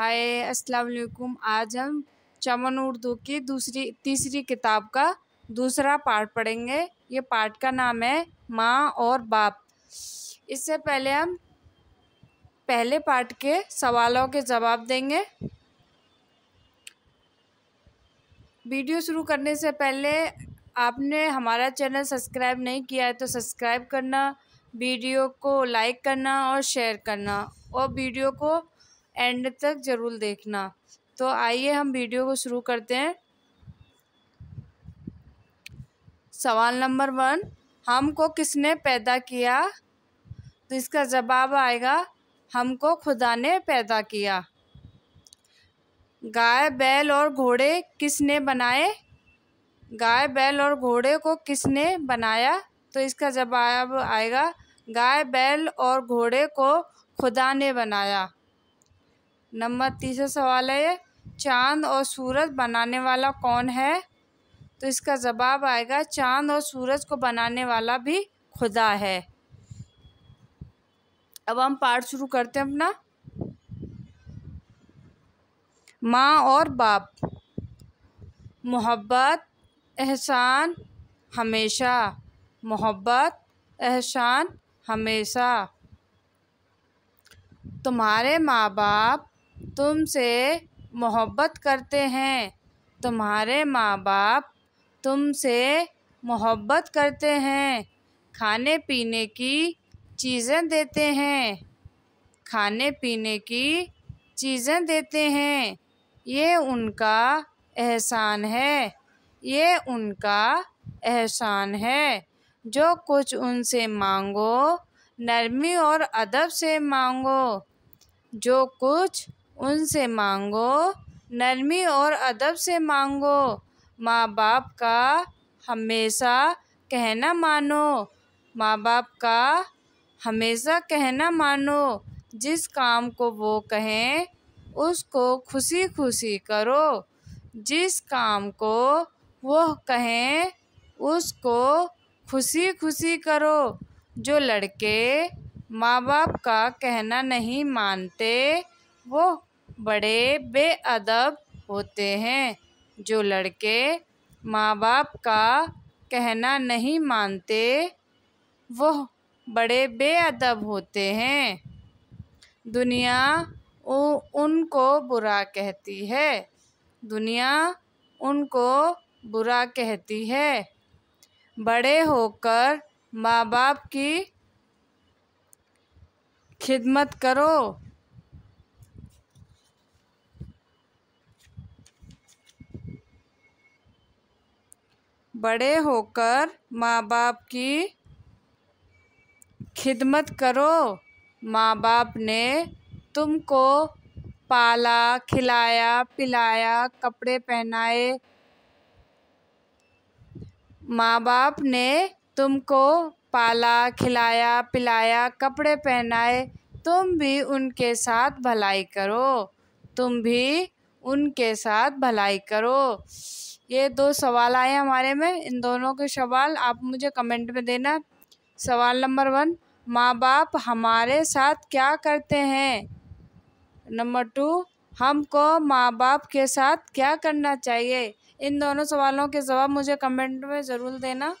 हाय अस्सलाम वालेकुम आज हम चमन उर्दू की दूसरी तीसरी किताब का दूसरा पार्ट पढ़ेंगे ये पार्ट का नाम है माँ और बाप इससे पहले हम पहले पार्ट के सवालों के जवाब देंगे वीडियो शुरू करने से पहले आपने हमारा चैनल सब्सक्राइब नहीं किया है तो सब्सक्राइब करना वीडियो को लाइक करना और शेयर करना और वीडियो को एंड तक ज़रूर देखना तो आइए हम वीडियो को शुरू करते हैं सवाल नंबर वन हमको किसने पैदा किया तो इसका जवाब आएगा हमको खुदा ने पैदा किया गाय बैल और घोड़े किसने बनाए गाय बैल और घोड़े को किसने बनाया तो इसका जवाब आएगा गाय बैल और घोड़े को खुदा ने बनाया नंबर तीसरा सवाल है चांद और सूरज बनाने वाला कौन है तो इसका जवाब आएगा चांद और सूरज को बनाने वाला भी खुदा है अब हम पाठ शुरू करते हैं अपना माँ और बाप मोहब्बत एहसान हमेशा मोहब्बत एहसान हमेशा तुम्हारे माँ बाप तुमसे मोहब्बत करते हैं तुम्हारे माँ बाप तुमसे मोहब्बत करते हैं खाने पीने की चीज़ें देते हैं खाने पीने की चीज़ें देते हैं ये उनका एहसान है ये उनका एहसान है जो कुछ उनसे मांगो नरमी और अदब से मांगो जो कुछ उनसे मांगो नरमी और अदब से मांगो माँ बाप का हमेशा कहना मानो माँ बाप का हमेशा कहना मानो जिस काम को वो कहें उसको खुशी खुशी करो जिस काम को वह कहें उसको खुशी खुशी करो जो लड़के माँ बाप का कहना नहीं मानते वो बड़े बेअदब होते हैं जो लड़के माँ बाप का कहना नहीं मानते वह बड़े बेअदब होते हैं दुनिया उनको बुरा कहती है दुनिया उनको बुरा कहती है बड़े होकर माँ बाप की खिदमत करो बड़े होकर माँ बाप की खिदमत करो माँ बाप ने तुमको पाला खिलाया पिलाया कपड़े पहनाए माँ बाप ने तुमको पाला खिलाया पिलाया कपड़े पहनाए तुम भी उनके साथ भलाई करो तुम भी उनके साथ भलाई करो ये दो सवाल आए हमारे में इन दोनों के सवाल आप मुझे कमेंट में देना सवाल नंबर वन माँ बाप हमारे साथ क्या करते हैं नंबर टू हमको माँ बाप के साथ क्या करना चाहिए इन दोनों सवालों के जवाब मुझे कमेंट में ज़रूर देना